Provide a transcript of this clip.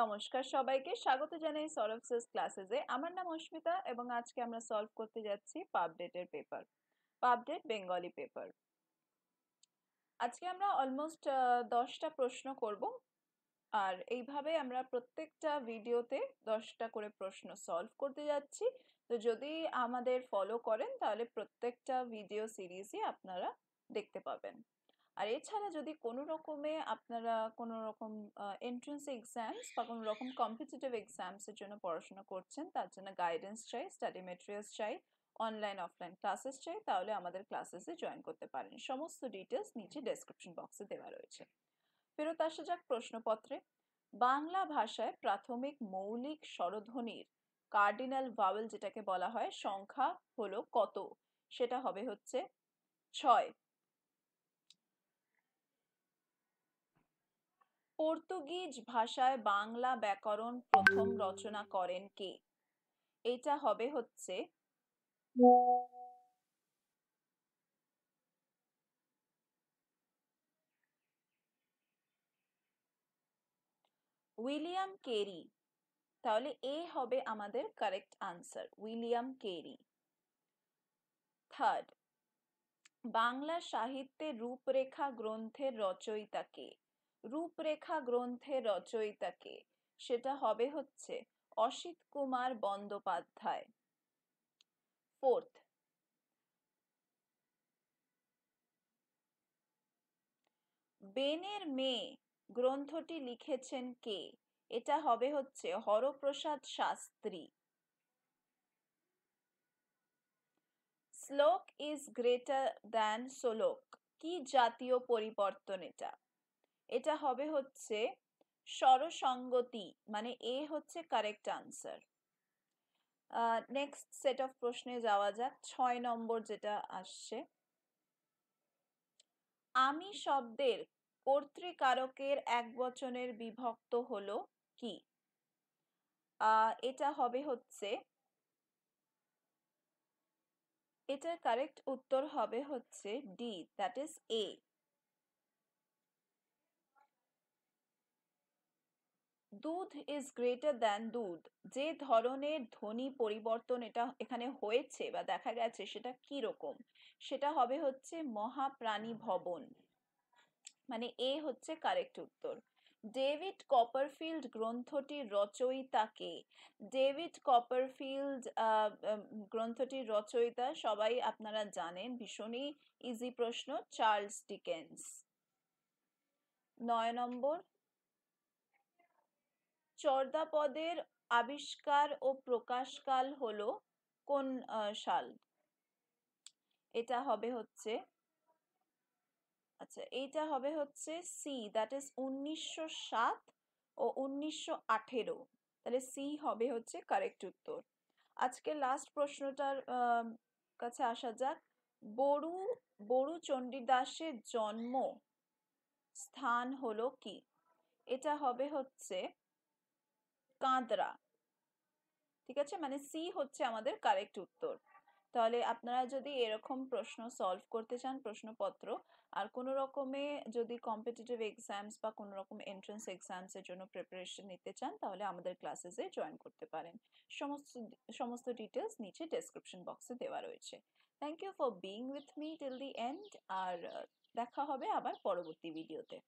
নমস্কার সবাইকে স্বাগত জানাই সলভ সেস ক্লাসেসে আমার নাম অস্মিতা এবং আজকে আমরা সলভ করতে যাচ্ছি পাবডেটের পেপার পাবডেট বেঙ্গলি পেপার আজকে আমরা অলমোস্ট দশটা প্রশ্ন করব আর এইভাবে আমরা প্রত্যেকটা ভিডিওতে দশটা করে প্রশ্ন সলভ করতে যাচ্ছি তো যদি আমাদের ফলো করেন তাহলে প্রত্যেকটা ভিডিও সিরিজই আপনারা দেখতে পাবেন আর এছাড়া যদি কোনো রকমে আপনারা কোনো রকম এন্ট্রান্স এক্সামস বা কোনো রকম কম্পিটিটিভ এক্সামসের জন্য পড়াশোনা করছেন তার জন্য গাইডেন্স চাই স্টাডি মেটেরিয়ালস চাই অনলাইন অফলাইন ক্লাসেস চাই তাহলে আমাদের ক্লাসেসে জয়েন করতে পারেন সমস্ত ডিটেলস নিচে ডেসক্রিপশন বক্সে দেওয়া রয়েছে ফেরত আসা যাক প্রশ্নপত্রে বাংলা ভাষায় প্রাথমিক মৌলিক স্বরধ্বনির কার্ডিনাল ভাওয়েল যেটাকে বলা হয় সংখ্যা হলো কত সেটা হবে হচ্ছে ছয় পর্তুগিজ ভাষায় বাংলা ব্যাকরণ প্রথম রচনা করেন কে এটা হবে হচ্ছে উইলিয়াম কেরি তাহলে এ হবে আমাদের correct answer William Carey third Bangla সাহিত্যের রূপরেখা গ্রন্থের রচয়িতা কে রূপরেখা গ্রন্থের রচয়িতাকে সেটা হবে হচ্ছে অসিত কুমার বন্দ্যোপাধ্যায় ফোর্থ বেনের মেয়ে গ্রন্থটি লিখেছেন কে এটা হবে হচ্ছে হরপ্রসাদ শাস্ত্রী শ্লোক ইজ গ্রেটার দ্যান শ্লোক কি জাতীয় পরিবর্তন এটা এটা হবে হচ্ছে স্বরসঙ্গতি মানে এ হচ্ছে correct answer next set of প্রশ্নে যাওয়া যাক ছয় নম্বর যেটা আসছে আমি শব্দের কর্তৃকারকের এক বচনের বিভক্ত হলো কি এটা হবে হচ্ছে এটার কারেক্ট উত্তর হবে হচ্ছে ডি দ্যাট ইজ এ দুধ ইজ গ্রেটার দ্যান দুধ যে ধরনের ধ্বনি পরিবর্তন এটা এখানে হয়েছে বা দেখা গেছে সেটা কি রকম সেটা হবে হচ্ছে মহাপ্রাণী ভবন মানে এ হচ্ছে কারেক্ট উত্তর ডেভিড কপারফিল্ড গ্রন্থটির রচয়িতাকে ডেভিড কপারফিল্ড গ্রন্থটির রচয়িতা সবাই আপনারা জানেন ভীষণই ইজি প্রশ্ন চার্লস ডিকেন্স নয় নম্বর চর্দাপদের আবিষ্কার ও প্রকাশকাল হল কোন সাল এটা হবে হচ্ছে আচ্ছা এইটা হবে হচ্ছে সি দ্যাট ইজ উনিশশো সাত ও উনিশশো আঠেরো তাহলে সি হবে হচ্ছে কারেক্ট উত্তর আজকে লাস্ট প্রশ্নটার কাছে আসা যাক বড়ু বড়ু চণ্ডীদাসের জন্ম স্থান হলো কি এটা হবে হচ্ছে কাঁদরা ঠিক আছে মানে সি হচ্ছে আমাদের কারেক্ট উত্তর তাহলে আপনারা যদি এরকম প্রশ্ন সলভ করতে চান প্রশ্নপত্র আর কোনো রকমে যদি কম্পিটিটিভ এক্সামস বা কোনো রকম এন্ট্রান্স এক্সামসের জন্য প্রিপারেশন নিতে চান তাহলে আমাদের ক্লাসেসে জয়েন করতে পারেন সমস্ত সমস্ত ডিটেলস নিচে ডেসক্রিপশন বক্সে দেওয়া রয়েছে thank you for being with me till the end আর দেখা হবে আবার পরবর্তী ভিডিওতে